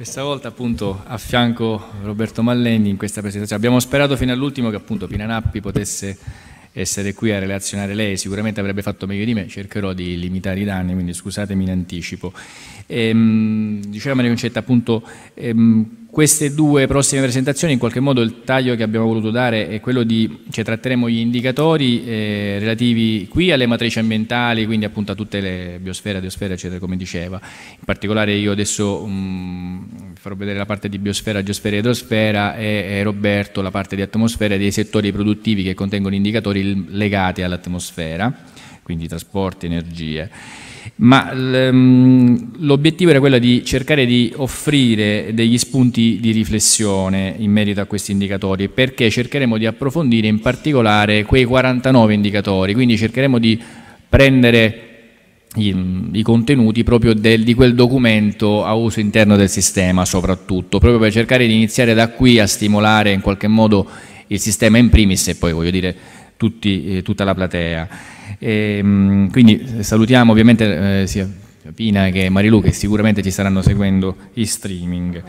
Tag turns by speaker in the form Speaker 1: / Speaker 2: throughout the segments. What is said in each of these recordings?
Speaker 1: Questa volta appunto a fianco Roberto Mallegni in questa presentazione. Abbiamo sperato fino all'ultimo che appunto Pina Nappi potesse essere qui a relazionare lei, sicuramente avrebbe fatto meglio di me, cercherò di limitare i danni, quindi scusatemi in anticipo. Ehm, dicevamo nei concetti appunto ehm, queste due prossime presentazioni, in qualche modo il taglio che abbiamo voluto dare è quello di, cioè tratteremo gli indicatori eh, relativi qui alle matrici ambientali, quindi appunto a tutte le biosfere, biosfera, eccetera, come diceva. In particolare io adesso um, farò vedere la parte di biosfera, geosfera e idrosfera e, e, Roberto la parte di atmosfera e dei settori produttivi che contengono indicatori legati all'atmosfera, quindi trasporti, energie ma ehm, l'obiettivo era quello di cercare di offrire degli spunti di riflessione in merito a questi indicatori, perché cercheremo di approfondire in particolare quei 49 indicatori, quindi cercheremo di prendere i, i contenuti proprio del, di quel documento a uso interno del sistema soprattutto, proprio per cercare di iniziare da qui a stimolare in qualche modo il sistema in primis e poi voglio dire tutti, eh, tutta la platea. E, ehm, quindi eh, salutiamo ovviamente eh, sia Pina che Marilu che sicuramente ci staranno seguendo in streaming.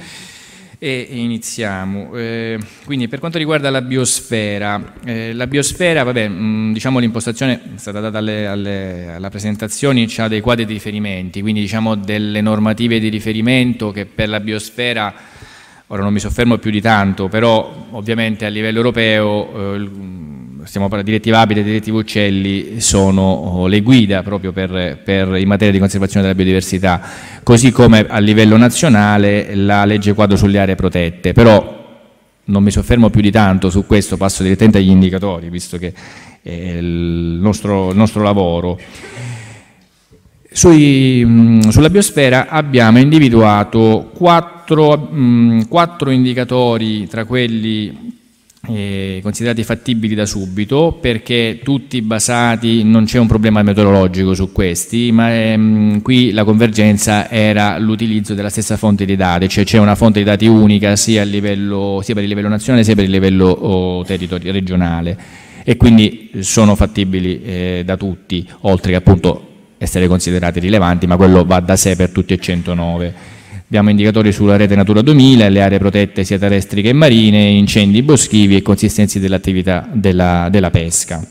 Speaker 1: E iniziamo. Eh, quindi per quanto riguarda la biosfera, eh, la biosfera, vabbè, mh, mm, diciamo l'impostazione è stata data alle, alle, alla presentazione, ha dei quadri di riferimenti, quindi diciamo delle normative di riferimento che per la biosfera ora non mi soffermo più di tanto, però ovviamente a livello europeo eh, stiamo parlando di direttiva abita e direttiva uccelli, sono oh, le guida proprio per, per, in materia di conservazione della biodiversità, così come a livello nazionale la legge quadro sulle aree protette, però non mi soffermo più di tanto su questo, passo direttamente agli indicatori, visto che è il nostro, il nostro lavoro. Sui, mm, sulla biosfera abbiamo individuato quattro, mh, mm, quattro indicatori tra quelli eh, considerati fattibili da subito perché tutti basati, non c'è un problema meteorologico su questi, ma ehm, qui la convergenza era l'utilizzo della stessa fonte di dati, cioè c'è una fonte di dati unica sia, livello, sia, per il livello nazionale sia per il livello oh, regionale e quindi sono fattibili eh, da tutti, oltre che appunto essere considerati rilevanti, ma quello va da sé per tutti e 109. Abbiamo indicatori sulla rete Natura 2000, le aree protette sia terrestri che marine, incendi boschivi e consistenze dell'attività della, della pesca.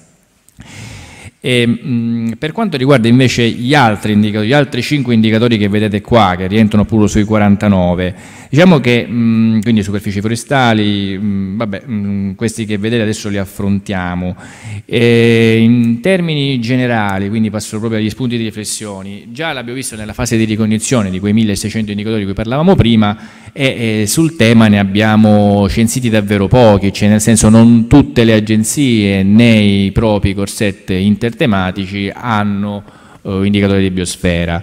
Speaker 1: E, mh, per quanto riguarda invece gli altri, gli altri 5 indicatori che vedete qua, che rientrano pure sui 49, diciamo che mh, quindi superfici forestali, mh, vabbè, questi che vedete adesso li affrontiamo. E, in termini generali, quindi passo proprio agli spunti di riflessione, già l'abbiamo visto nella fase di ricognizione di quei 1600 indicatori di cui parlavamo prima e, e sul tema ne abbiamo censiti davvero pochi, cioè nel senso non tutte le agenzie nei propri corset intertematici hanno eh, indicatori di biosfera.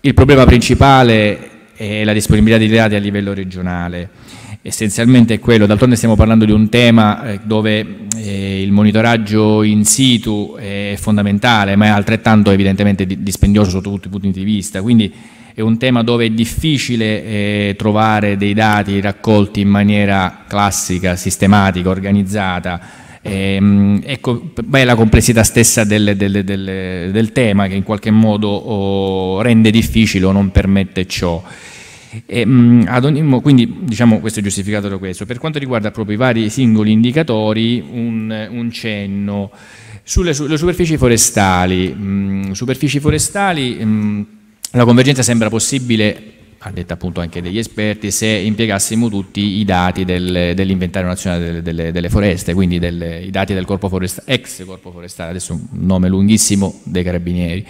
Speaker 1: Il problema principale è la disponibilità di dati a livello regionale essenzialmente è quello, d'altronde stiamo parlando di un tema eh, dove eh, il monitoraggio in situ è fondamentale, ma è altrettanto evidentemente dispendioso sotto tutti i punti di vista, quindi è un tema dove è difficile eh, trovare dei dati raccolti in maniera classica, sistematica, organizzata. E, ehm, ecco, beh, è la complessità stessa del, del, del, del, tema che in qualche modo oh, rende difficile o non permette ciò. E, ehm, mh, ogni, quindi diciamo questo è giustificato da questo. Per quanto riguarda proprio i vari singoli indicatori, un, un cenno. Sulle, sulle, superfici forestali, mh, mm, superfici forestali mh, mm, la convergenza sembra possibile ha detto appunto anche degli esperti, se impiegassimo tutti i dati del, dell'inventario nazionale delle, delle, delle, foreste, quindi del, i dati del corpo foresta, ex corpo forestale, adesso un nome lunghissimo, dei carabinieri.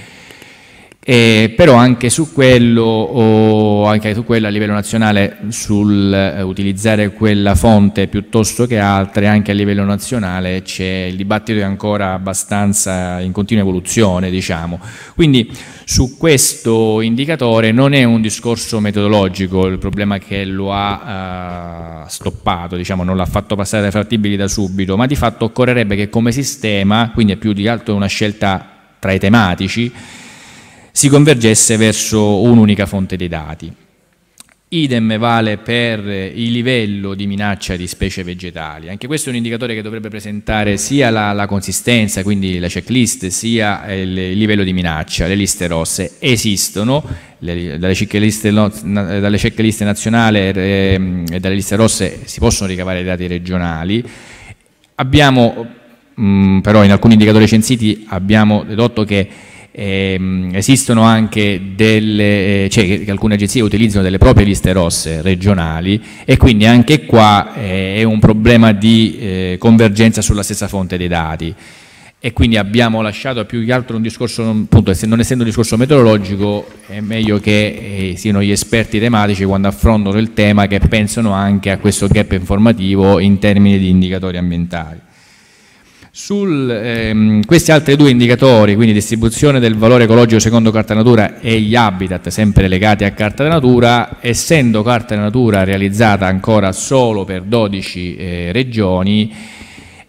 Speaker 1: Eh, però anche su quello, anche su quello a livello nazionale, sul eh, quella fonte piuttosto che altre, anche a livello nazionale c'è il dibattito è ancora abbastanza in continua evoluzione, diciamo. Quindi su questo indicatore non è un discorso metodologico il problema che lo ha eh, stoppato, diciamo, non l'ha fatto passare dai frattibili da subito, ma di fatto occorrerebbe che come sistema, quindi è più di altro una scelta tra i tematici, si convergesse verso un'unica fonte dei dati. Idem vale per il livello di minaccia di specie vegetali. Anche questo è un indicatore che dovrebbe presentare sia la, la consistenza, quindi la checklist, sia eh, il, livello di minaccia. Le liste rosse esistono, dalle, checklist, dalle checklist nazionali eh, e dalle liste rosse si possono ricavare i dati regionali. Abbiamo mh, mm, però in alcuni indicatori censiti abbiamo dedotto che eh, esistono anche delle, eh, cioè, alcune agenzie utilizzano delle proprie liste rosse regionali e quindi anche qua eh, è un problema di eh, convergenza sulla stessa fonte dei dati e quindi abbiamo lasciato più che altro un discorso, appunto, non essendo un discorso meteorologico è meglio che eh, siano gli esperti tematici quando affrontano il tema che pensano anche a questo gap informativo in termini di indicatori ambientali. Su ehm, questi altri due indicatori, quindi distribuzione del valore ecologico secondo carta natura e gli habitat sempre legati a carta natura, essendo carta natura realizzata ancora solo per 12 eh, regioni,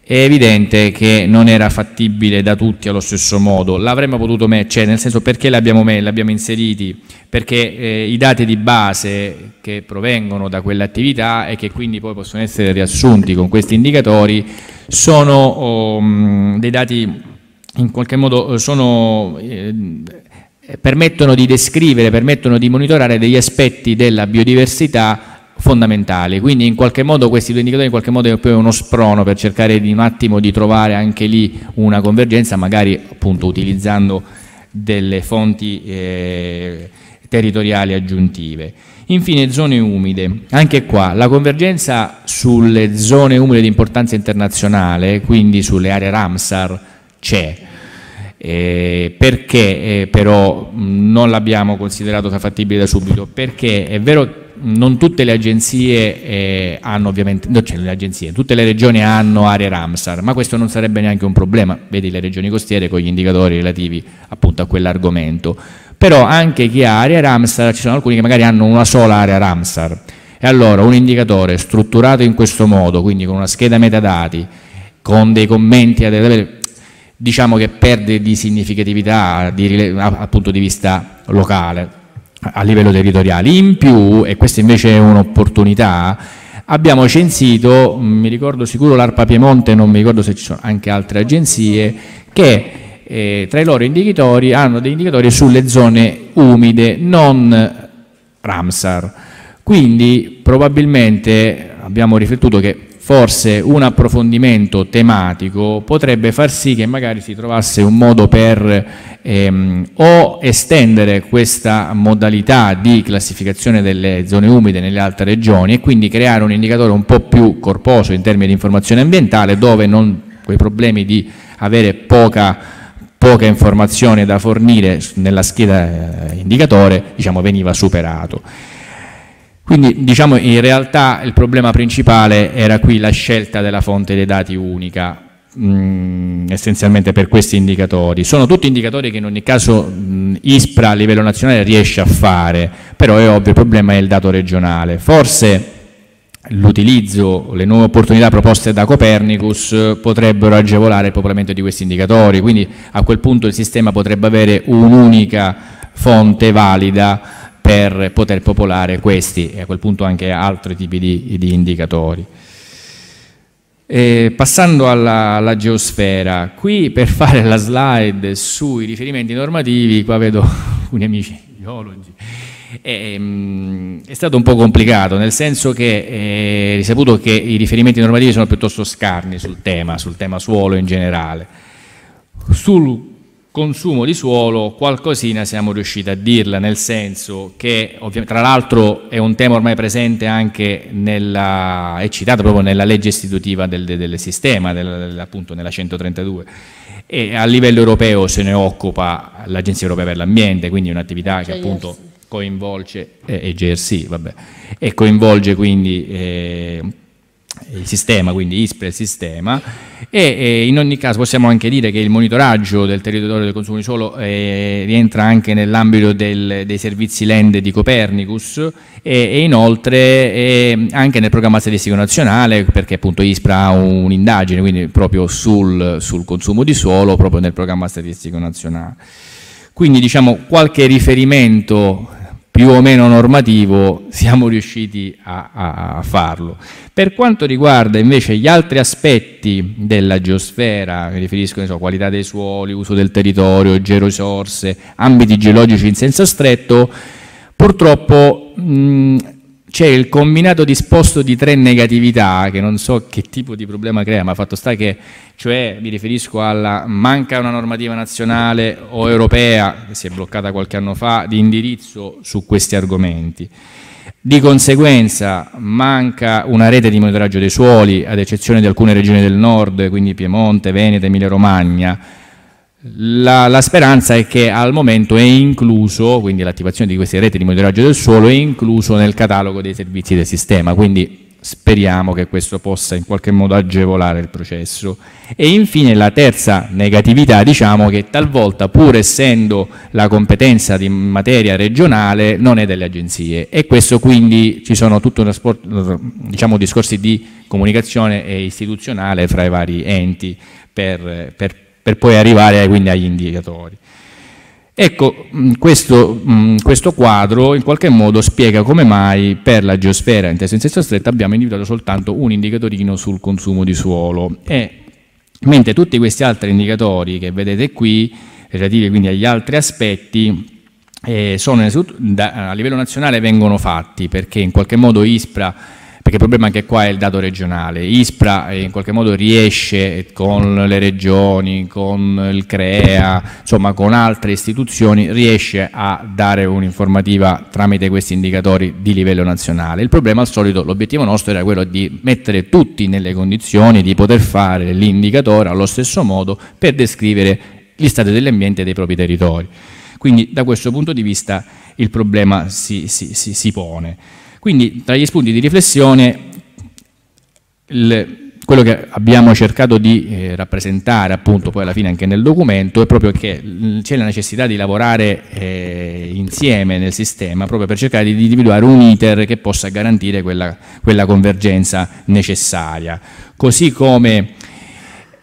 Speaker 1: è evidente che non era fattibile da tutti allo stesso modo. L'avremmo potuto mettere, cioè, nel senso perché l'abbiamo me, l'abbiamo inseriti, perché eh, i dati di base che provengono da quell'attività e che quindi poi possono essere riassunti con questi indicatori sono oh, dei dati in qualche modo eh, sono, eh, permettono di descrivere, permettono di monitorare degli aspetti della biodiversità fondamentali, quindi in qualche modo questi due indicatori in qualche modo è uno sprono per cercare di un attimo di trovare anche lì una convergenza, magari appunto utilizzando delle fonti eh, territoriali aggiuntive. Infine zone umide, anche qua la convergenza sulle zone umide di importanza internazionale, quindi sulle aree Ramsar, c'è. Eh, perché eh, però non l'abbiamo considerato fattibile da subito? Perché è vero non tutte le agenzie eh, hanno ovviamente, no, cioè le agenzie, tutte le regioni hanno aree Ramsar, ma questo non sarebbe neanche un problema, vedi le regioni costiere con gli indicatori relativi appunto a quell'argomento, però anche chi ha aree Ramsar, ci sono alcuni che magari hanno una sola area Ramsar, e allora un indicatore strutturato in questo modo, quindi con una scheda metadati, con dei commenti, diciamo che perde di significatività di, appunto di vista locale a livello territoriale. In più, e questa invece è un'opportunità, abbiamo censito, mm, mi ricordo sicuro l'ARPA Piemonte, non mi ricordo se ci sono anche altre agenzie, che eh, tra i loro indicatori hanno dei indicatori sulle zone umide, non Ramsar. Quindi probabilmente abbiamo riflettuto che forse un approfondimento tematico potrebbe far sì che magari si trovasse un modo per ehm, o estendere questa modalità di classificazione delle zone umide nelle altre regioni e quindi creare un indicatore un po' più corposo in termini di informazione ambientale dove non quei problemi di avere poca poca informazione da fornire nella scheda eh, indicatore diciamo, veniva superato. Quindi diciamo, in realtà il problema principale era qui la scelta della fonte dei dati unica Mm, essenzialmente per questi indicatori. Sono tutti indicatori che in ogni caso mh, mm, ISPRA a livello nazionale riesce a fare, però è ovvio il problema è il dato regionale. Forse l'utilizzo, le nuove opportunità proposte da Copernicus potrebbero agevolare il popolamento di questi indicatori, quindi a quel punto il sistema potrebbe avere un'unica fonte valida per poter popolare questi e a quel punto anche altri tipi di, di indicatori. Eh, passando alla, alla, geosfera, qui per fare la slide sui riferimenti normativi, qua vedo alcuni amici geologi, eh, è stato un po' complicato, nel senso che eh, è risaputo che i riferimenti normativi sono piuttosto scarni sul tema, sul tema suolo in generale. Sul consumo di suolo qualcosina siamo riusciti a dirla, nel senso che tra l'altro è un tema ormai presente anche nella, è citato proprio nella legge istitutiva del, del sistema, del, appunto nella 132, e a livello europeo se ne occupa l'Agenzia Europea per l'Ambiente, quindi un'attività che appunto coinvolge, eh, GRC, vabbè, e coinvolge quindi... Eh, il sistema, quindi ISPRE il sistema, e, e, in ogni caso possiamo anche dire che il monitoraggio del territorio del consumo di suolo eh, rientra anche nell'ambito dei servizi LEND di Copernicus e, e inoltre eh, anche nel programma statistico nazionale perché appunto ISPRA ha un'indagine quindi proprio sul, sul consumo di suolo proprio nel programma statistico nazionale. Quindi diciamo qualche riferimento più o meno normativo siamo riusciti a, a, farlo. Per quanto riguarda invece gli altri aspetti della geosfera, mi riferisco a qualità dei suoli, uso del territorio, georisorse, ambiti geologici in senso stretto, purtroppo mh, c'è il combinato disposto di tre negatività, che non so che tipo di problema crea, ma fatto sta che, cioè mi riferisco alla manca una normativa nazionale o europea, che si è bloccata qualche anno fa, di indirizzo su questi argomenti. Di conseguenza manca una rete di monitoraggio dei suoli, ad eccezione di alcune regioni del nord, quindi Piemonte, Veneto, Emilia Romagna, la, la, speranza è che al momento è incluso, quindi l'attivazione di queste reti di monitoraggio del suolo è incluso nel catalogo dei servizi del sistema, quindi speriamo che questo possa in qualche modo agevolare il processo. E infine la terza negatività, diciamo che talvolta pur essendo la competenza di materia regionale non è delle agenzie e questo quindi ci sono tutto un diciamo, discorsi di comunicazione istituzionale fra i vari enti per, per per poi arrivare quindi agli indicatori. Ecco, mm, questo, mm, questo, quadro in qualche modo spiega come mai per la geosfera in testa in senso stretto abbiamo individuato soltanto un indicatorino sul consumo di suolo e mentre tutti questi altri indicatori che vedete qui, relativi quindi agli altri aspetti, eh, sono, da, a livello nazionale vengono fatti perché in qualche modo ISPRA perché il problema anche qua è il dato regionale. ISPRA eh, in qualche modo riesce eh, con le regioni, con il CREA, insomma con altre istituzioni, riesce a dare un'informativa tramite questi indicatori di livello nazionale. Il problema al solito, l'obiettivo nostro era quello di mettere tutti nelle condizioni di poter fare l'indicatore allo stesso modo per descrivere gli stati dell'ambiente dei propri territori. Quindi da questo punto di vista il problema si, si, si, si pone. Quindi tra gli spunti di riflessione il, quello che abbiamo cercato di eh, rappresentare appunto poi alla fine anche nel documento è proprio che mm, c'è la necessità di lavorare eh, insieme nel sistema proprio per cercare di individuare un iter che possa garantire quella, quella convergenza necessaria. Così come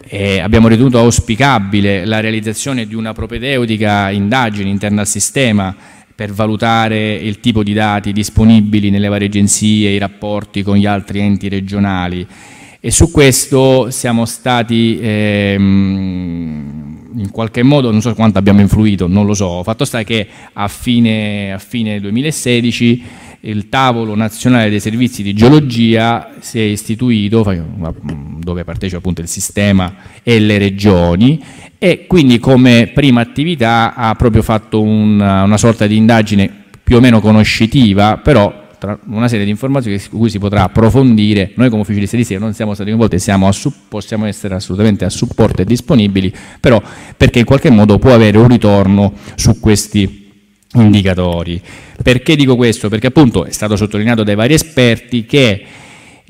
Speaker 1: eh, abbiamo ritenuto auspicabile la realizzazione di una propedeutica indagine interna al sistema per valutare il tipo di dati disponibili nelle varie agenzie, i rapporti con gli altri enti regionali e su questo siamo stati ehm, in qualche modo, non so quanto abbiamo influito, non lo so, fatto sta che a fine, a fine 2016 il tavolo nazionale dei servizi di geologia si è istituito, mm, dove partecipa appunto il sistema e le regioni, e quindi come prima attività ha proprio fatto una, una sorta di indagine più o meno conoscitiva, però tra una serie di informazioni su cui si potrà approfondire. Noi come ufficio di statistica non siamo stati coinvolti, siamo possiamo essere assolutamente a supporto e disponibili, però perché in qualche modo può avere un ritorno su questi indicatori. Perché dico questo? Perché appunto è stato sottolineato dai vari esperti che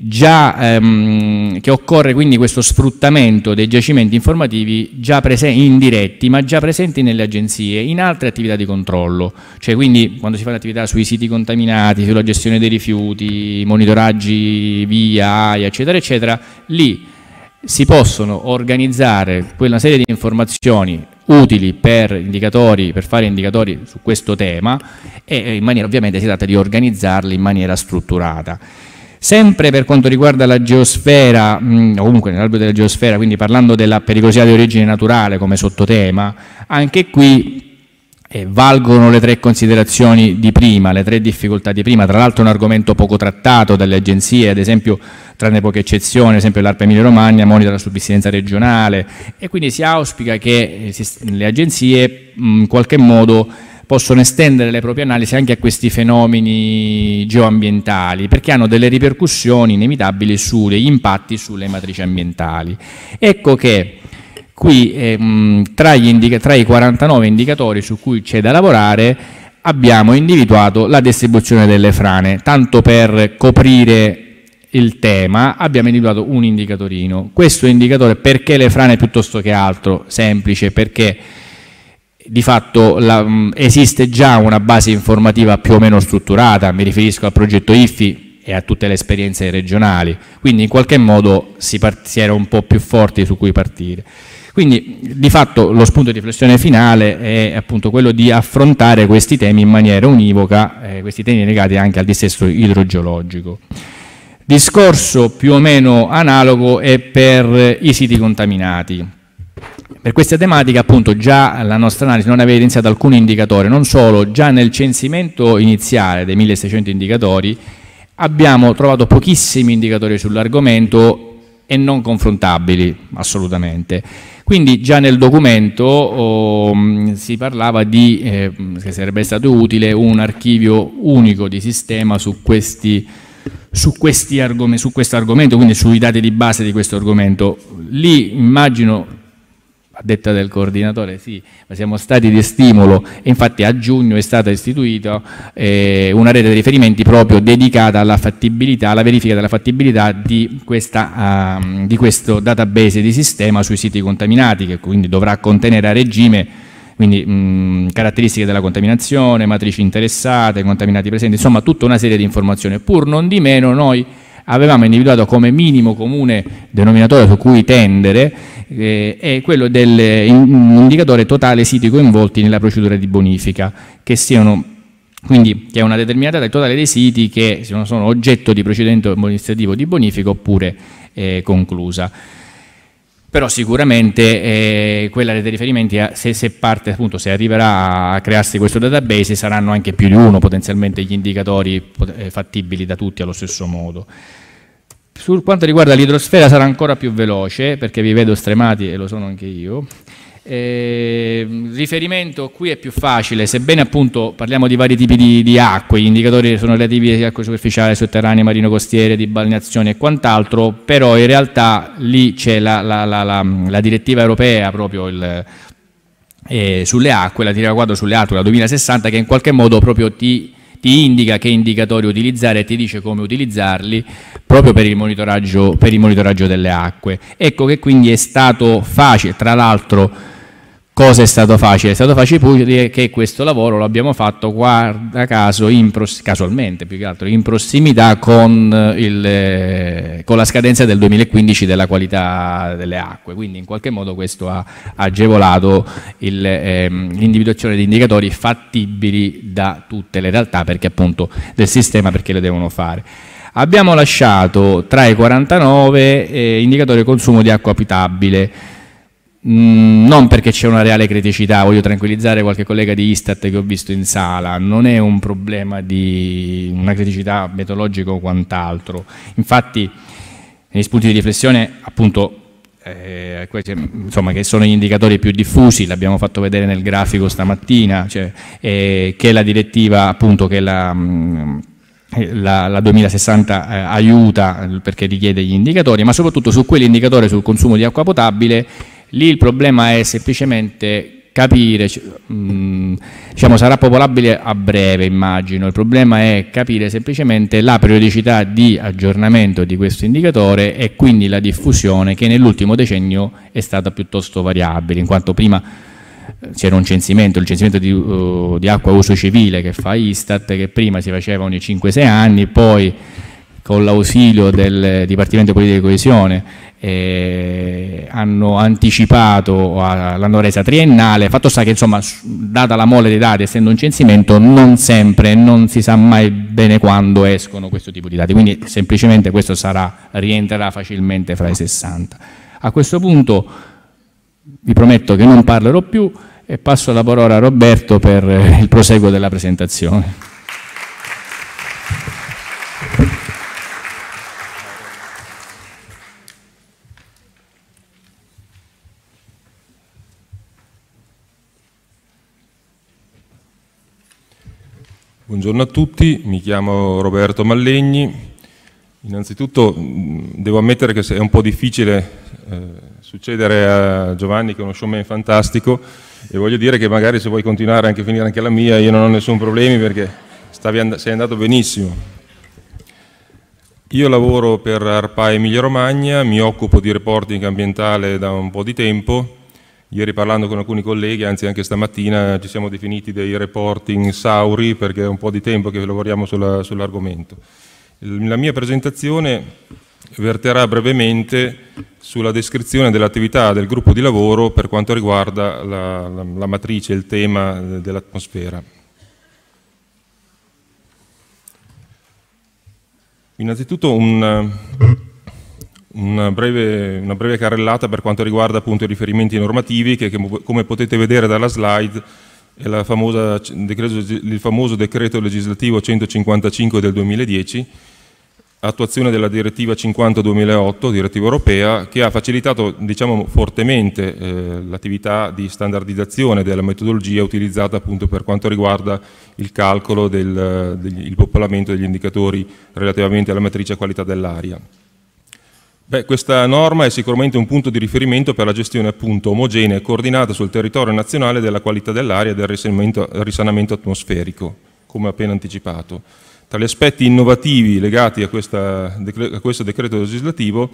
Speaker 1: già ehm, che occorre quindi questo sfruttamento dei giacimenti informativi già indiretti ma già presenti nelle agenzie in altre attività di controllo cioè quindi quando si fa l'attività sui siti contaminati sulla gestione dei rifiuti monitoraggi via AIA eccetera eccetera lì si possono organizzare quella serie di informazioni utili per, per, fare indicatori su questo tema e maniera, ovviamente si tratta di organizzarli in maniera strutturata. Sempre per quanto riguarda la geosfera, o comunque nell'albero della geosfera, quindi parlando della pericolosità di origine naturale come sottotema, anche qui eh, valgono le tre considerazioni di prima, le tre difficoltà di prima, tra l'altro è un argomento poco trattato dalle agenzie, ad esempio tranne poche eccezioni, ad esempio l'ARPA Emilia Romagna monita la subsistenza regionale e quindi si auspica che eh, le agenzie in qualche modo possono estendere le proprie analisi anche a questi fenomeni geoambientali, perché hanno delle ripercussioni inevitabili sugli impatti sulle matrici ambientali. Ecco che Qui ehm, tra, indica- tra i 49 indicatori su cui c'è da lavorare abbiamo individuato la distribuzione delle frane, tanto per coprire il tema abbiamo individuato un indicatorino. Questo indicatore perché le frane piuttosto che altro? Semplice, perché di fatto la, esiste già una base informativa più o meno strutturata, mi riferisco al progetto IFI e a tutte le esperienze regionali, quindi in qualche modo si, si era un po' più forti su cui partire. Quindi di fatto lo spunto di riflessione finale è appunto quello di affrontare questi temi in maniera univoca, eh, questi temi legati anche al dissesto idrogeologico. Discorso più o meno analogo è per i siti contaminati. Per questa tematica appunto già la nostra analisi non aveva evidenziato alcun indicatore, non solo, già nel censimento iniziale dei 1600 indicatori abbiamo trovato pochissimi indicatori sull'argomento e non confrontabili assolutamente. Quindi già nel documento oh, mm, si parlava di, eh, che sarebbe stato utile, un archivio unico di sistema su questi su, questo argomento, quindi sui dati di base di questo argomento. Lì immagino detta del coordinatore sì, ma siamo stati di stimolo e infatti a giugno è stata istituita eh, una rete di riferimenti proprio dedicata alla fattibilità, alla verifica della fattibilità di, questa, uh, di questo database di sistema sui siti contaminati che quindi dovrà contenere a regime quindi mh, caratteristiche della contaminazione, matrici interessate, contaminati presenti, insomma tutta una serie di informazioni. Pur non di meno noi avevamo individuato come minimo comune denominatore su cui tendere eh, è quello dell'indicatore totale siti coinvolti nella procedura di bonifica, che siano quindi che è una determinata del totale dei siti che sono oggetto di procedimento amministrativo di bonifica oppure eh, conclusa però sicuramente eh, quella rete di riferimenti, se, se, parte, appunto, se arriverà a crearsi questo database, saranno anche più di uno potenzialmente gli indicatori eh, fattibili da tutti allo stesso modo. Su quanto riguarda l'idrosfera sarà ancora più veloce, perché vi vedo stremati e lo sono anche io, eh, riferimento qui è più facile, sebbene appunto parliamo di vari tipi di, di acque, gli indicatori sono relativi a acque superficiali, sotterranee, marino-costiere, di balneazione e quant'altro, però in realtà lì c'è la, la, la, la direttiva europea proprio il, eh, sulle acque, la direttiva quadro sulle acque, la 2060, che in qualche modo proprio ti ti indica che indicatori utilizzare e ti dice come utilizzarli proprio per il monitoraggio, per il monitoraggio delle acque. Ecco che quindi è stato facile, tra l'altro Cosa è stato facile? È stato facile pure dire che questo lavoro l'abbiamo fatto, guarda caso, pros- casualmente più che altro, in prossimità con, eh, il, eh, con, la scadenza del 2015 della qualità delle acque, quindi in qualche modo questo ha agevolato il, ehm, l'individuazione di indicatori fattibili da tutte le realtà perché appunto del sistema perché le devono fare. Abbiamo lasciato tra i 49 eh, indicatori consumo di acqua abitabile Mm, non perché c'è una reale criticità, voglio tranquillizzare qualche collega di Istat che ho visto in sala, non è un problema di una criticità metodologica o quant'altro. Infatti, negli spunti di riflessione, appunto, eh, insomma, che sono gli indicatori più diffusi, l'abbiamo fatto vedere nel grafico stamattina, cioè, eh, che la direttiva, appunto, che la... Mh, mm, la, la, 2060 eh, aiuta perché richiede gli indicatori, ma soprattutto su quell'indicatore sul consumo di acqua potabile Lì il problema è semplicemente capire, mm, diciamo sarà popolabile a breve immagino, il problema è capire semplicemente la periodicità di aggiornamento di questo indicatore e quindi la diffusione che nell'ultimo decennio è stata piuttosto variabile, in quanto prima eh, c'era un censimento, il censimento di, uh, di acqua a uso civile che fa Istat, che prima si faceva ogni 5-6 anni, poi con l'ausilio del Dipartimento di Politica di Coesione eh, hanno anticipato l'hanno resa triennale, fatto sta che insomma data la mole dei dati essendo un censimento non sempre, non si sa mai bene quando escono questo tipo di dati, quindi semplicemente questo sarà, rientrerà facilmente fra i 60. A questo punto vi prometto che non parlerò più e passo la parola a Roberto per il proseguo della presentazione. Grazie.
Speaker 2: Buongiorno a tutti, mi chiamo Roberto Mallegni. Innanzitutto devo ammettere che è un po' difficile eh, succedere a Giovanni che è uno showman fantastico e voglio dire che magari se vuoi continuare anche finire anche la mia io non ho nessun problema perché and sei andato benissimo. Io lavoro per Arpa Emilia Romagna, mi occupo di reporting ambientale da un po' di tempo Ieri parlando con alcuni colleghi, anzi anche stamattina, ci siamo definiti dei reporting sauri perché è un po' di tempo che lavoriamo sulla, sull'argomento. La mia presentazione verterà brevemente sulla descrizione dell'attività del gruppo di lavoro per quanto riguarda la, la, la matrice, il tema dell'atmosfera. Innanzitutto un, una breve, una breve, carrellata per quanto riguarda appunto i riferimenti normativi che, che come potete vedere dalla slide è famosa, il famoso decreto legislativo 155 del 2010 attuazione della direttiva 50-2008, direttiva europea, che ha facilitato diciamo, fortemente eh, l'attività di standardizzazione della metodologia utilizzata appunto per quanto riguarda il calcolo del, del popolamento degli indicatori relativamente alla matrice qualità dell'aria. Beh, questa norma è sicuramente un punto di riferimento per la gestione appunto omogenea e coordinata sul territorio nazionale della qualità dell'aria e del risanamento atmosferico, come appena anticipato. Tra gli aspetti innovativi legati a, questa, a questo decreto legislativo,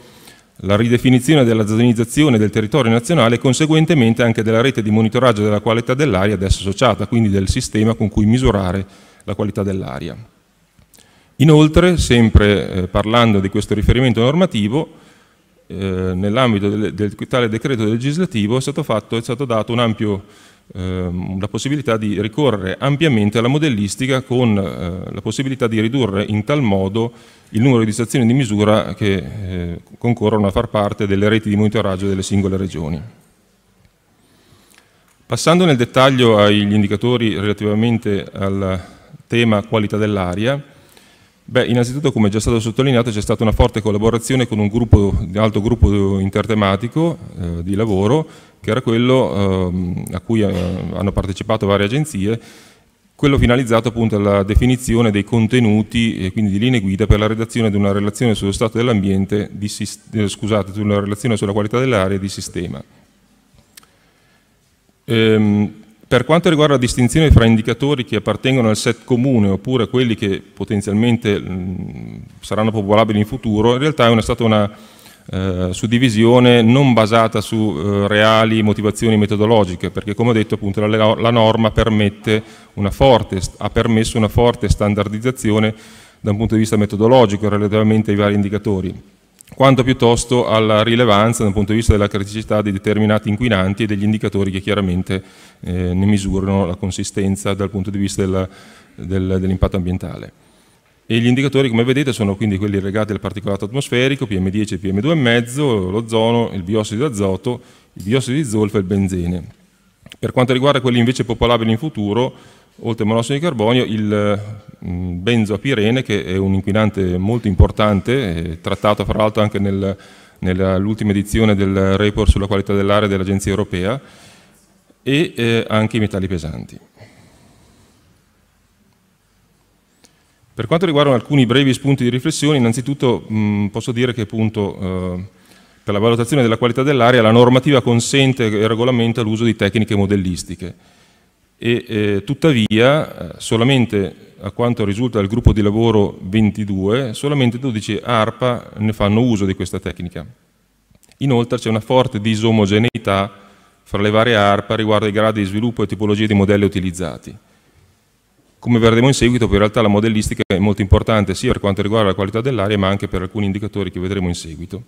Speaker 2: la ridefinizione della zonizzazione del territorio nazionale e conseguentemente anche della rete di monitoraggio della qualità dell'aria ad associata, quindi del sistema con cui misurare la qualità dell'aria. Inoltre, sempre eh, parlando di questo riferimento normativo, eh, nell'ambito del, del, tale decreto legislativo è stato, fatto, è stato dato un ampio, eh, la possibilità di ricorrere ampiamente alla modellistica con eh, la possibilità di ridurre in tal modo il numero di stazioni di misura che eh, concorrono a far parte delle reti di monitoraggio delle singole regioni. Passando nel dettaglio agli indicatori relativamente al tema qualità dell'aria, Beh, innanzitutto, come già stato sottolineato, c'è stata una forte collaborazione con un, gruppo, un altro gruppo intertematico eh, di lavoro, che era quello eh, a cui eh, hanno partecipato varie agenzie, quello finalizzato appunto alla definizione dei contenuti e quindi di linee guida per la redazione di una relazione sullo stato dell'ambiente, eh, scusate, di una relazione sulla qualità dell'aria di sistema. Ehm, per quanto riguarda la distinzione fra indicatori che appartengono al set comune oppure quelli che potenzialmente mh, saranno popolabili in futuro, in realtà è una, stata una eh, suddivisione non basata su eh, reali motivazioni metodologiche, perché come ho detto appunto la, la norma forte, ha permesso una forte standardizzazione da un punto di vista metodologico relativamente ai vari indicatori quanto piuttosto alla rilevanza dal punto di vista della criticità di determinati inquinanti e degli indicatori che chiaramente eh, ne misurano la consistenza dal punto di vista del, del, dell'impatto ambientale. E gli indicatori, come vedete, sono quindi quelli legati al particolato atmosferico, PM10 e PM2,5, l'ozono, il biossido d'azoto, il biossido di zolfo e il benzene. Per quanto riguarda quelli invece popolabili in futuro, oltre al monossido di carbonio, il Mm, benzopirene che è un inquinante molto importante, eh, trattato fra l'altro anche nel, nell'ultima edizione del report sulla qualità dell'aria dell'Agenzia Europea e eh, anche i metalli pesanti. Per quanto riguarda alcuni brevi spunti di riflessione, innanzitutto mh, mm, posso dire che appunto, eh, per la valutazione della qualità dell'aria la normativa consente e regolamenta l'uso di tecniche modellistiche e eh, tuttavia eh, solamente a quanto risulta dal gruppo di lavoro 22, solamente 12 ARPA ne fanno uso di questa tecnica. Inoltre c'è una forte disomogeneità fra le varie ARPA riguardo ai gradi di sviluppo e tipologie di modelli utilizzati. Come vedremo in seguito, in realtà la modellistica è molto importante sia per quanto riguarda la qualità dell'aria, ma anche per alcuni indicatori che vedremo in seguito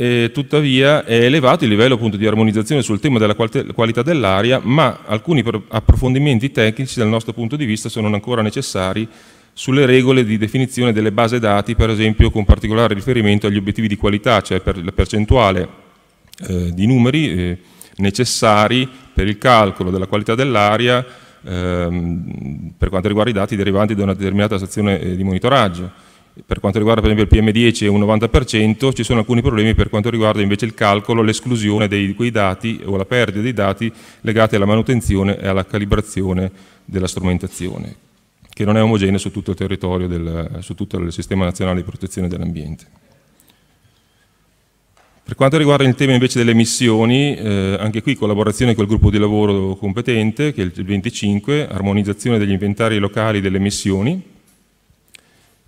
Speaker 2: eh, tuttavia è elevato il livello appunto, di armonizzazione sul tema della qualità dell'aria, ma alcuni approfondimenti tecnici dal nostro punto di vista sono ancora necessari sulle regole di definizione delle base dati, per esempio con particolare riferimento agli obiettivi di qualità, cioè per la percentuale eh, di numeri eh, necessari per il calcolo della qualità dell'aria ehm, per quanto riguarda i dati derivanti da una determinata stazione eh, di monitoraggio per quanto riguarda per esempio il PM10 è un 90%, ci sono alcuni problemi per quanto riguarda invece il calcolo, l'esclusione di quei dati o la perdita dei dati legati alla manutenzione e alla calibrazione della strumentazione, che non è omogenea su tutto il territorio, del, su tutto il sistema nazionale di protezione dell'ambiente. Per quanto riguarda il tema invece delle emissioni, eh, anche qui collaborazione col gruppo di lavoro competente, che è il 25, armonizzazione degli inventari locali delle emissioni,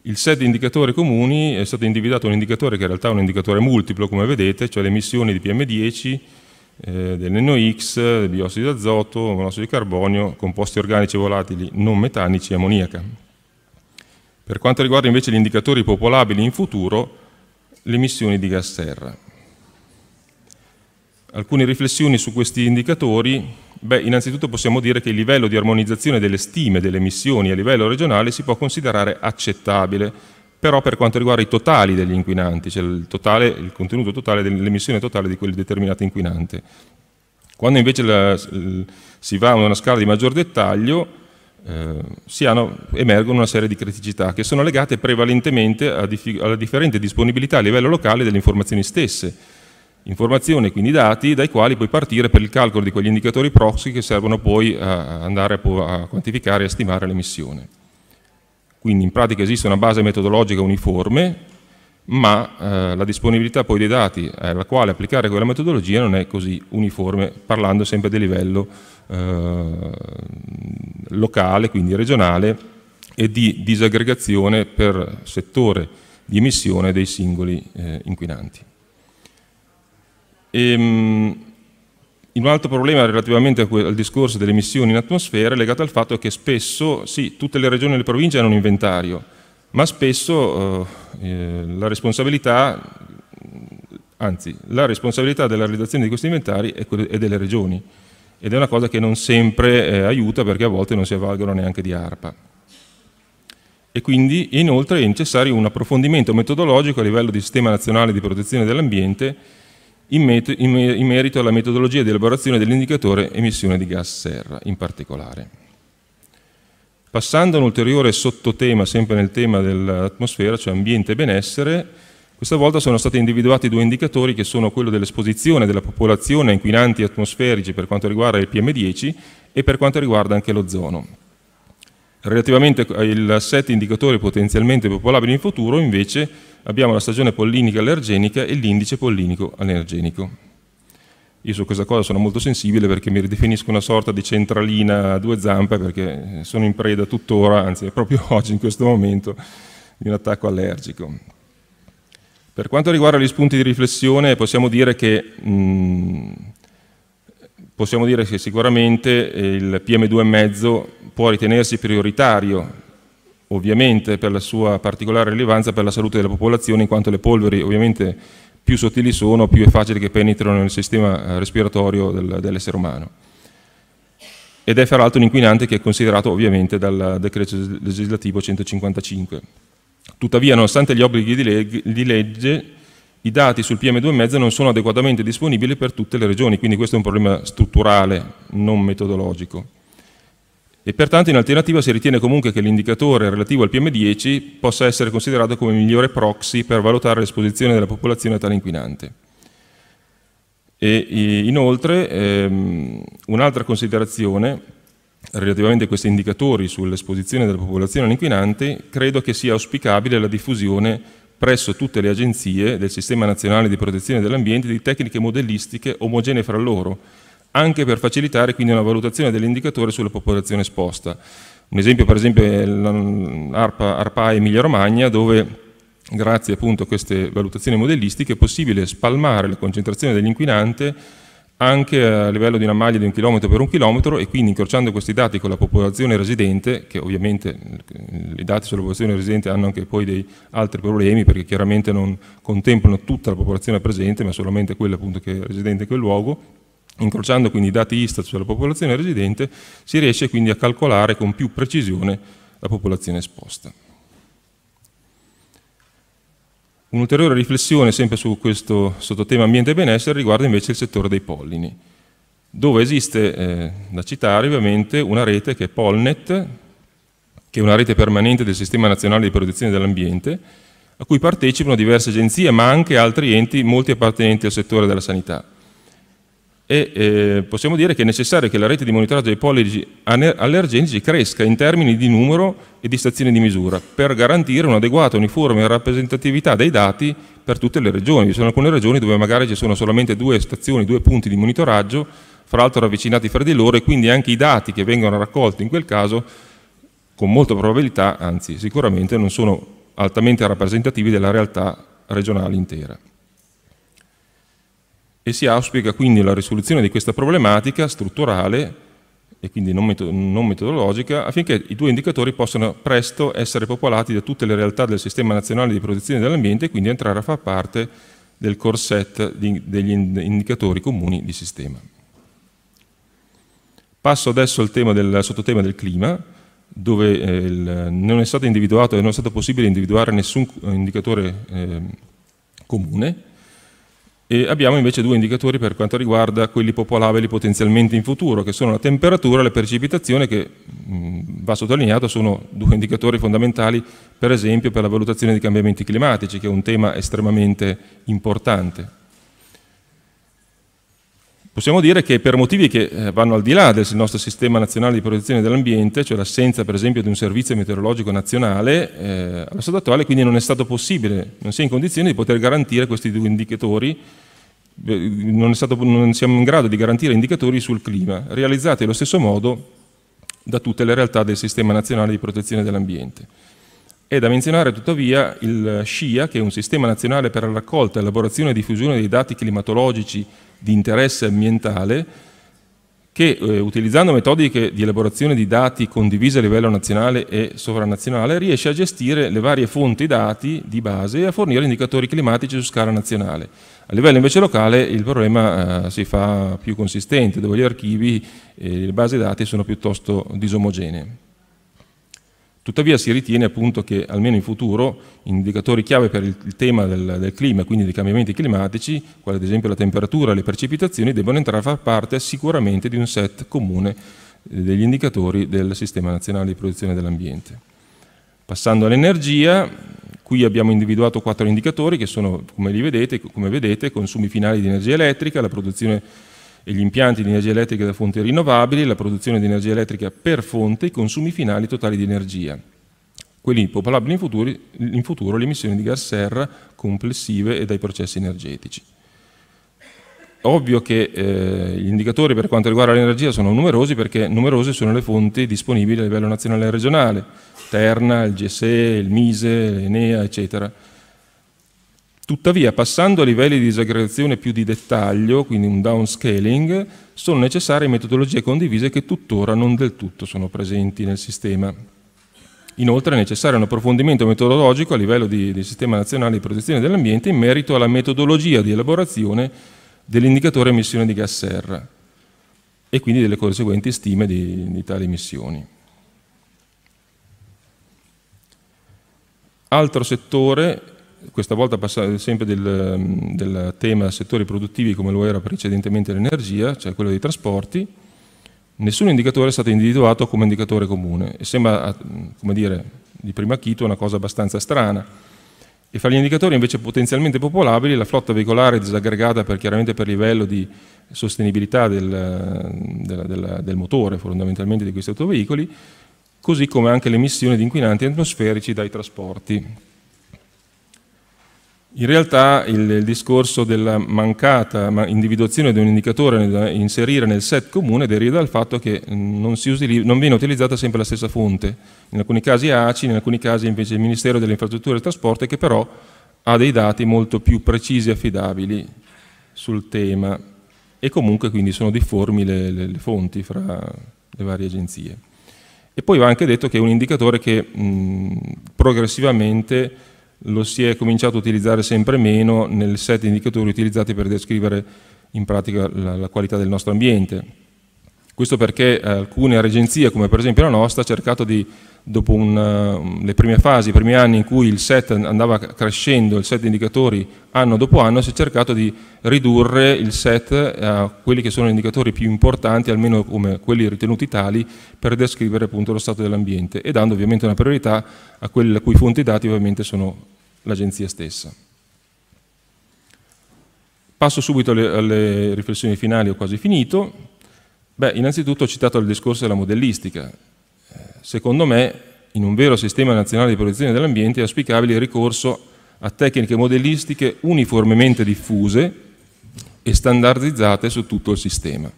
Speaker 2: il set di indicatori comuni è stato individuato un indicatore che in realtà è un indicatore multiplo, come vedete, cioè le emissioni di PM10, eh, dell'NOx, del biossido d'azoto, monossido di carbonio, composti organici volatili non metanici e ammoniaca. Per quanto riguarda invece gli indicatori popolabili in futuro, le emissioni di gas serra alcune riflessioni su questi indicatori, beh, innanzitutto possiamo dire che il livello di armonizzazione delle stime delle emissioni a livello regionale si può considerare accettabile, però per quanto riguarda i totali degli inquinanti, cioè il, totale, il contenuto totale dell'emissione totale di quel determinato inquinante. Quando invece la, si va a una scala di maggior dettaglio, eh, hanno, emergono una serie di criticità che sono legate prevalentemente alla differente disponibilità a livello locale delle informazioni stesse Informazioni, quindi dati, dai quali puoi partire per il calcolo di quegli indicatori proxy che servono poi a andare a quantificare e a stimare l'emissione. Quindi in pratica esiste una base metodologica uniforme, ma eh, la disponibilità poi dei dati alla quale applicare quella metodologia non è così uniforme, parlando sempre di livello eh, locale, quindi regionale, e di disaggregazione per settore di emissione dei singoli eh, inquinanti. Ehm, un altro problema relativamente al discorso delle emissioni in atmosfera è legato al fatto che spesso, sì, tutte le regioni e le province hanno un inventario, ma spesso eh, eh la responsabilità, anzi, la responsabilità della realizzazione di questi inventari è, è delle regioni ed è una cosa che non sempre eh, aiuta perché a volte non si avvalgono neanche di ARPA. E quindi inoltre è necessario un approfondimento metodologico a livello di sistema nazionale di protezione dell'ambiente in, met- in, me- in merito alla metodologia di elaborazione dell'indicatore emissione di gas serra in particolare. Passando a un ulteriore sottotema, sempre nel tema dell'atmosfera, cioè ambiente e benessere, questa volta sono stati individuati due indicatori che sono quello dell'esposizione della popolazione a inquinanti atmosferici per quanto riguarda il PM10 e per quanto riguarda anche l'ozono. Relativamente ai set indicatori potenzialmente popolabili in futuro, invece, abbiamo la stagione pollinica allergenica e l'indice pollinico allergenico. Io su questa cosa sono molto sensibile perché mi ridefinisco una sorta di centralina a due zampe perché eh, sono in preda tuttora, anzi è proprio oggi in questo momento, di un attacco allergico. Per quanto riguarda gli spunti di riflessione possiamo dire che mh, mm, possiamo dire che sicuramente eh, il PM2,5 può ritenersi prioritario ovviamente per la sua particolare rilevanza per la salute della popolazione, in quanto le polveri ovviamente più sottili sono, più è facile che penetrino nel sistema eh, respiratorio del, dell'essere umano. Ed è fra l'altro un inquinante che è considerato ovviamente dal decreto legislativo 155. Tuttavia, nonostante gli obblighi di, leg di legge, i dati sul PM2,5 non sono adeguatamente disponibili per tutte le regioni, quindi questo è un problema strutturale, non metodologico e pertanto in alternativa si ritiene comunque che l'indicatore relativo al PM10 possa essere considerato come migliore proxy per valutare l'esposizione della popolazione a tale inquinante. E, inoltre ehm, un'altra considerazione relativamente a questi indicatori sull'esposizione della popolazione all'inquinante, credo che sia auspicabile la diffusione presso tutte le agenzie del Sistema Nazionale di Protezione dell'Ambiente di tecniche modellistiche omogenee fra loro, anche per facilitare quindi una valutazione dell'indicatore sulla popolazione esposta. Un esempio per esempio è l'ARPA mm, ARPA Emilia Romagna dove grazie appunto a queste valutazioni modellistiche è possibile spalmare la concentrazione dell'inquinante anche a livello di una maglia di un chilometro per un chilometro e quindi incrociando questi dati con la popolazione residente, che ovviamente eh, i dati sulla popolazione residente hanno anche poi dei altri problemi perché chiaramente non contemplano tutta la popolazione presente ma solamente quella appunto che è residente in quel luogo, Incrociando quindi i dati Istat sulla popolazione residente si riesce quindi a calcolare con più precisione la popolazione esposta. Un'ulteriore riflessione sempre su questo sottotema ambiente e benessere riguarda invece il settore dei pollini, dove esiste, eh, da citare ovviamente, una rete che è Polnet, che è una rete permanente del Sistema Nazionale di Protezione dell'Ambiente, a cui partecipano diverse agenzie ma anche altri enti, molti appartenenti al settore della sanità e eh, possiamo dire che è necessario che la rete di monitoraggio dei pollini allergenici cresca in termini di numero e di stazioni di misura per garantire un'adeguata uniforme rappresentatività dei dati per tutte le regioni. Ci sono alcune regioni dove magari ci sono solamente due stazioni, due punti di monitoraggio, fra l'altro ravvicinati fra di loro e quindi anche i dati che vengono raccolti in quel caso con molta probabilità, anzi sicuramente, non sono altamente rappresentativi della realtà regionale intera e si auspica quindi la risoluzione di questa problematica strutturale e quindi non, metodo non metodologica affinché i due indicatori possano presto essere popolati da tutte le realtà del Sistema Nazionale di Protezione dell'Ambiente e quindi entrare a far parte del core set degli indicatori comuni di sistema. Passo adesso al, del, al sottotema del clima, dove eh, il, non è stato individuato e non è stato possibile individuare nessun eh, indicatore eh, comune, e abbiamo invece due indicatori per quanto riguarda quelli popolabili potenzialmente in futuro, che sono la temperatura e la precipitazione, che mh, va sottolineato sono due indicatori fondamentali, per esempio per la valutazione dei cambiamenti climatici, che è un tema estremamente importante. Possiamo dire che per motivi che eh, vanno al di là del nostro sistema nazionale di protezione dell'ambiente, cioè l'assenza per esempio di un servizio meteorologico nazionale, eh, allo stato attuale quindi non è stato possibile, non si è in condizione di poter garantire questi due indicatori, eh, non, stato, non siamo in grado di garantire indicatori sul clima, realizzati allo stesso modo da tutte le realtà del sistema nazionale di protezione dell'ambiente. È da menzionare tuttavia il eh, SCIA, che è un sistema nazionale per la raccolta, elaborazione e diffusione dei dati climatologici di interesse ambientale che, eh, utilizzando metodiche di elaborazione di dati condivise a livello nazionale e sovranazionale, riesce a gestire le varie fonti dati di base e a fornire indicatori climatici su scala nazionale. A livello invece locale il problema eh, si fa più consistente, dove gli archivi e le basi dati sono piuttosto disomogenee. Tuttavia si ritiene appunto che almeno in futuro indicatori chiave per il tema del, del clima, quindi dei cambiamenti climatici, quali ad esempio la temperatura e le precipitazioni, debbano entrare a far parte sicuramente di un set comune eh, degli indicatori del Sistema Nazionale di Protezione dell'Ambiente. Passando all'energia, Qui abbiamo individuato quattro indicatori che sono, come, vedete, come vedete, consumi finali di energia elettrica, la produzione e gli impianti di energia elettrica da fonti rinnovabili, la produzione di energia elettrica per fonte, i consumi finali totali di energia. Quelli popolabili in futuro, in futuro le emissioni di gas serra complessive e dai processi energetici. Ovvio che eh, gli indicatori per quanto riguarda l'energia sono numerosi perché numerose sono le fonti disponibili a livello nazionale e regionale, Terna, il GSE, il Mise, l'Enea, eccetera. Tuttavia, passando a livelli di disaggregazione più di dettaglio, quindi un downscaling, sono necessarie metodologie condivise che tuttora non del tutto sono presenti nel sistema. Inoltre è necessario un approfondimento metodologico a livello di, di Sistema Nazionale di Protezione dell'Ambiente in merito alla metodologia di elaborazione dell'indicatore emissione di gas serra e quindi delle conseguenti stime di, di tali emissioni. Altro settore questa volta sempre del, mm, del, tema settori produttivi come lo era precedentemente l'energia, cioè quello dei trasporti, nessun indicatore è stato individuato come indicatore comune e sembra, mm, come dire, di prima chito una cosa abbastanza strana. E fra gli indicatori invece potenzialmente popolabili la flotta veicolare disaggregata per, chiaramente per livello di sostenibilità del, del, mm, del, del motore fondamentalmente di questi autoveicoli, così come anche le emissioni di inquinanti atmosferici dai trasporti in realtà il, il, discorso della mancata individuazione di un indicatore da inserire nel set comune deriva dal fatto che mm, non, usi, non, viene utilizzata sempre la stessa fonte, in alcuni casi ACI, in alcuni casi invece il Ministero delle Infrastrutture e Trasporti che però ha dei dati molto più precisi e affidabili sul tema e comunque quindi sono difformi le, le, le fonti fra le varie agenzie. E poi va anche detto che è un indicatore che mh, mm, progressivamente lo si è cominciato a utilizzare sempre meno nel set di indicatori utilizzati per descrivere in pratica la, la qualità del nostro ambiente. Questo perché eh, alcune agenzie, come per esempio la nostra, ha cercato di, dopo un, mm, le prime fasi, i primi anni in cui il set andava crescendo, il set di indicatori anno dopo anno, si è cercato di ridurre il set a quelli che sono gli indicatori più importanti, almeno come quelli ritenuti tali, per descrivere appunto lo stato dell'ambiente e dando ovviamente una priorità a quelle la cui fonti dati ovviamente sono l'agenzia stessa. Passo subito alle, alle riflessioni finali, ho quasi finito. Beh, innanzitutto ho citato il discorso della modellistica. Eh, secondo me, in un vero sistema nazionale di protezione dell'ambiente è auspicabile il ricorso a tecniche modellistiche uniformemente diffuse e standardizzate su tutto il sistema.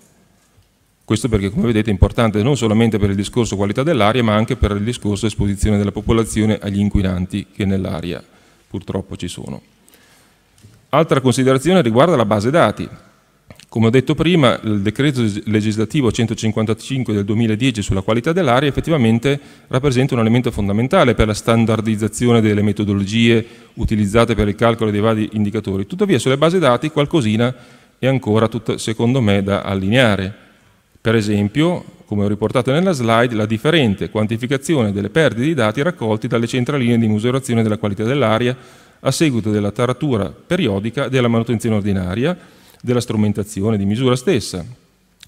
Speaker 2: Questo perché, come vedete, è importante non solamente per il discorso qualità dell'aria, ma anche per il discorso esposizione della popolazione agli inquinanti che nell'aria purtroppo ci sono. Altra considerazione riguarda la base dati. Come ho detto prima, il decreto legislativo 155 del 2010 sulla qualità dell'aria effettivamente rappresenta un elemento fondamentale per la standardizzazione delle metodologie utilizzate per il calcolo dei vari indicatori. Tuttavia, sulle basi dati qualcosina è ancora, tutta, secondo me, da allineare. Per esempio, come ho riportato nella slide, la differente quantificazione delle perdite di dati raccolti dalle centraline di misurazione della qualità dell'aria a seguito della taratura periodica della manutenzione ordinaria, della strumentazione di misura stessa,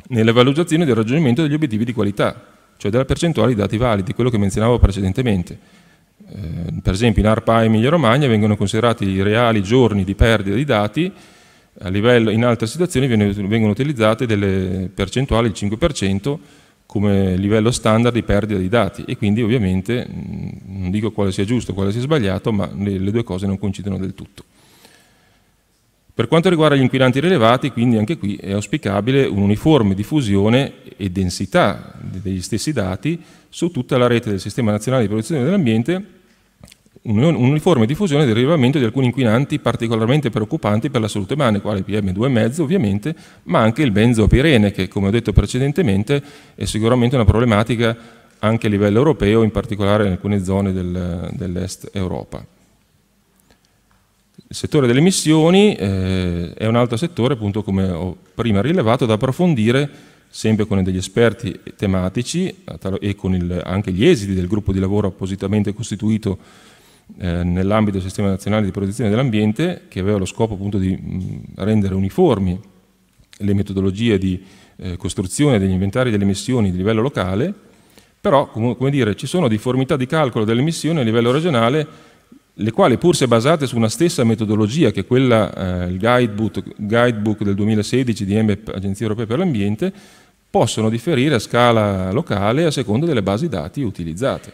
Speaker 2: nella valutazione del raggiungimento degli obiettivi di qualità, cioè della percentuale di dati validi, quello che menzionavo precedentemente. Eh, per esempio in ARPA e Emilia Romagna vengono considerati i reali giorni di perdita di dati, livello, in altre situazioni vengono utilizzate delle percentuali, il 5%, come livello standard di perdita di dati e quindi ovviamente mm, non dico quale sia giusto, o quale sia sbagliato, ma le, due cose non coincidono del tutto. Per quanto riguarda gli inquinanti rilevati, quindi anche qui è auspicabile un'uniforme diffusione e densità degli stessi dati su tutta la rete del Sistema Nazionale di Protezione dell'Ambiente, un'uniforme diffusione del rilevamento di alcuni inquinanti particolarmente preoccupanti per la salute umana, quali PM2,5 ovviamente, ma anche il benzopirene, che come ho detto precedentemente è sicuramente una problematica anche a livello europeo, in particolare in alcune zone del, dell'est Europa. Il settore delle missioni eh, è un altro settore, appunto, come ho prima rilevato, da approfondire sempre con degli esperti tematici e con il, anche gli esiti del gruppo di lavoro appositamente costituito eh, nell'ambito del Sistema Nazionale di Protezione dell'Ambiente, che aveva lo scopo appunto di mh, mm, rendere uniformi le metodologie di eh, costruzione degli inventari delle emissioni di livello locale, però come dire, ci sono difformità di calcolo delle emissioni a livello regionale le quali pur se basate su una stessa metodologia che quella, eh, il guidebook, guidebook, del 2016 di EMEP, Agenzia Europea per l'Ambiente, possono differire a scala locale a seconda delle basi dati utilizzate.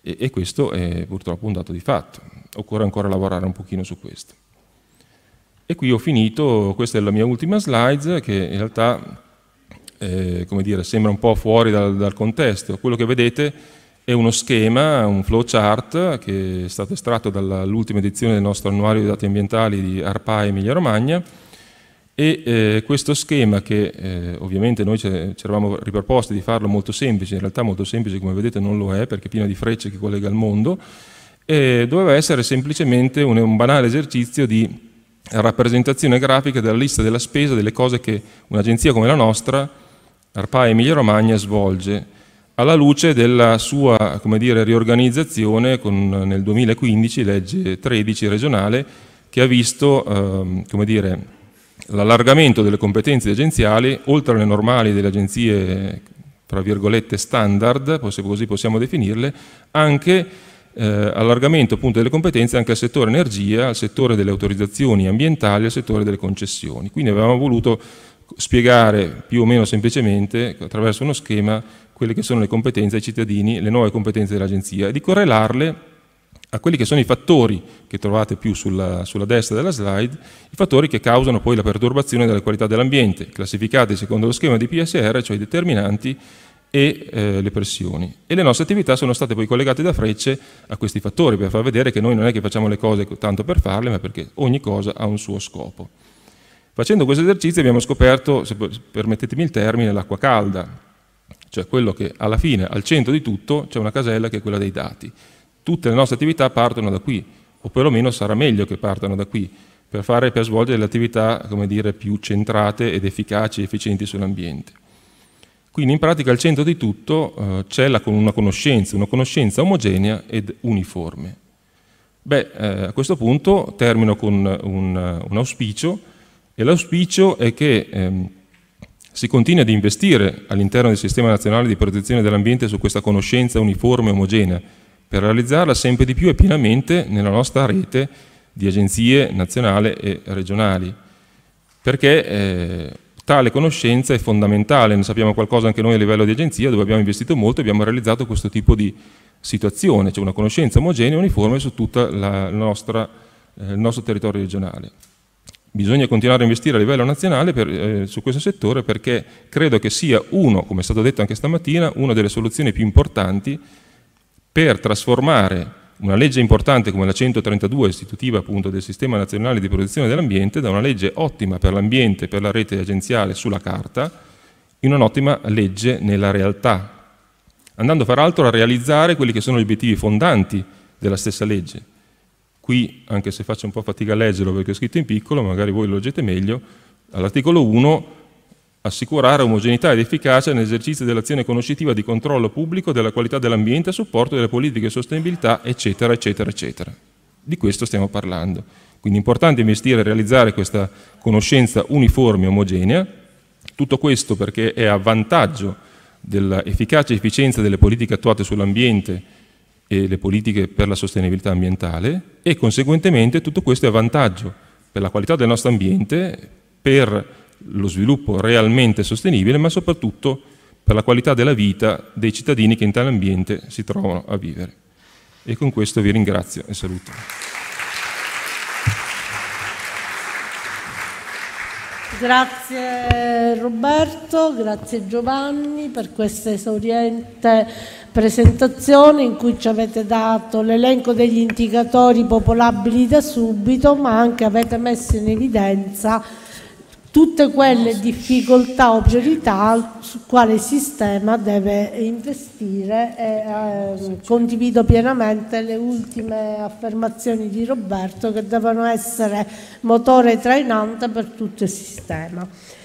Speaker 2: E, e questo è purtroppo un dato di fatto. Occorre ancora lavorare un pochino su questo. E qui ho finito, questa è la mia ultima slide, che in realtà eh, come dire, sembra un po' fuori dal, dal contesto. Quello che vedete è uno schema, un flowchart che è stato estratto dall'ultima edizione del nostro annuario di dati ambientali di ARPA Emilia Romagna e eh, questo schema che eh, ovviamente noi ci eravamo riproposti di farlo molto semplice, in realtà molto semplice come vedete non lo è perché è pieno di frecce che collega il mondo, eh, doveva essere semplicemente un, un banale esercizio di rappresentazione grafica della lista della spesa delle cose che un'agenzia come la nostra, ARPA Emilia Romagna, svolge alla luce della sua dire, riorganizzazione con, nel 2015, legge 13 regionale, che ha visto ehm, dire, l'allargamento delle competenze agenziali, oltre alle normali delle agenzie tra virgolette standard, se così possiamo definirle, anche eh, allargamento appunto, delle competenze anche al settore energia, al settore delle autorizzazioni ambientali, al settore delle concessioni. Quindi avevamo voluto spiegare più o meno semplicemente attraverso uno schema quelle che sono le competenze ai cittadini, le nuove competenze dell'agenzia, e di correlarle a quelli che sono i fattori che trovate più sulla, sulla, destra della slide, i fattori che causano poi la perturbazione della qualità dell'ambiente, classificati secondo lo schema di PSR, cioè i determinanti e eh, le pressioni. E le nostre attività sono state poi collegate da frecce a questi fattori per far vedere che noi non è che facciamo le cose tanto per farle, ma perché ogni cosa ha un suo scopo. Facendo questo esercizio abbiamo scoperto, se permettetemi il termine, l'acqua calda, cioè quello che alla fine, al centro di tutto, c'è una casella che è quella dei dati. Tutte le nostre attività partono da qui, o perlomeno sarà meglio che partano da qui, per, fare, per svolgere le attività dire, più centrate ed efficaci e efficienti sull'ambiente. Quindi in pratica al centro di tutto eh, c'è una conoscenza, una conoscenza omogenea ed uniforme. Beh, eh, a questo punto termino con un, un auspicio, e l'auspicio è che ehm, si continua ad investire all'interno del Sistema Nazionale di Protezione dell'Ambiente su questa conoscenza uniforme e omogenea per realizzarla sempre di più e pienamente nella nostra rete di agenzie nazionali e regionali, perché eh, tale conoscenza è fondamentale, ne sappiamo qualcosa anche noi a livello di agenzia dove abbiamo investito molto e abbiamo realizzato questo tipo di situazione, cioè una conoscenza omogenea e uniforme su tutto eh, il nostro territorio regionale bisogna continuare a investire a livello nazionale per, eh, su questo settore perché credo che sia uno, come è stato detto anche stamattina, una delle soluzioni più importanti per trasformare una legge importante come la 132 istitutiva appunto del Sistema Nazionale di Protezione dell'Ambiente da una legge ottima per l'ambiente e per la rete agenziale sulla carta in un'ottima legge nella realtà, andando peraltro a realizzare quelli che sono gli obiettivi fondanti della stessa legge, qui, anche se faccio un po' fatica a leggerlo perché è scritto in piccolo, magari voi lo leggete meglio, all'articolo 1 assicurare omogeneità ed efficacia nell'esercizio dell'azione conoscitiva di controllo pubblico della qualità dell'ambiente a supporto delle politiche di sostenibilità, eccetera, eccetera, eccetera. Di questo stiamo parlando. Quindi è importante investire e realizzare questa conoscenza uniforme e omogenea. Tutto questo perché è a vantaggio dell'efficacia e efficienza delle politiche attuate sull'ambiente e le politiche per la sostenibilità ambientale e conseguentemente tutto questo è a vantaggio per la qualità del nostro ambiente, per lo sviluppo realmente sostenibile, ma soprattutto per la qualità della vita dei cittadini che in tale ambiente si trovano a vivere. E con questo vi ringrazio e saluto.
Speaker 1: Grazie Roberto, grazie Giovanni per questa esauriente presentazione in cui ci avete dato l'elenco degli indicatori popolabili da subito ma anche avete messo in evidenza tutte quelle difficoltà o priorità su quale il sistema deve investire e eh, condivido pienamente le ultime affermazioni di Roberto che devono essere motore trainante per tutto il sistema.